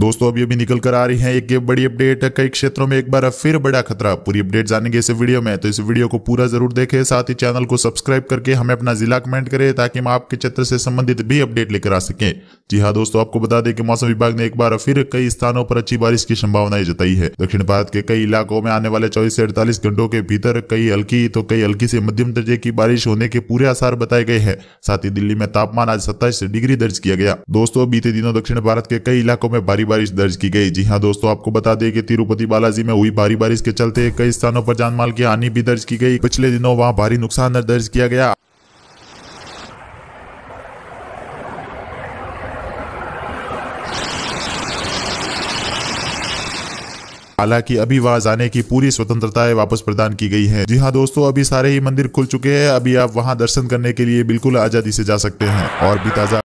दोस्तों अभी अभी निकल कर आ रही है एक बड़ी अपडेट कई क्षेत्रों में एक बार फिर बड़ा खतरा पूरी अपडेट जानेंगे इस वीडियो में तो इस वीडियो को पूरा जरूर देखें साथ ही चैनल को सब्सक्राइब करके हमें अपना जिला कमेंट करें ताकि हम आपके क्षेत्र से संबंधित भी अपडेट लेकर आ सकें जी हाँ दोस्तों आपको बता दें कि मौसम विभाग ने एक बार फिर कई स्थानों पर अच्छी बारिश की संभावनाएं जताई है दक्षिण भारत के कई इलाकों में आने वाले चौबीस से अड़तालीस घंटों के भीतर कई हल्की तो कई हल्की से मध्यम दर्जे की बारिश होने के पूरे आसार बताए गए हैं साथ ही दिल्ली में तापमान आज सत्ताईस डिग्री दर्ज किया गया दोस्तों बीते दिनों दक्षिण भारत के कई इलाकों में भारी बारिश दर्ज की गई जी हाँ दोस्तों आपको बता दें कि तिरुपति बालाजी में हुई भारी बारिश के चलते कई स्थानों पर जानमाल की हानि भी दर्ज की गई पिछले दिनों वहाँ भारी नुकसान दर्ज किया गया हालांकि अभी वहां जाने की पूरी स्वतंत्रता वापस प्रदान की गई है जी हाँ दोस्तों अभी सारे ही मंदिर खुल चुके हैं अभी आप वहाँ दर्शन करने के लिए बिल्कुल आजादी से जा सकते हैं और भी ताजा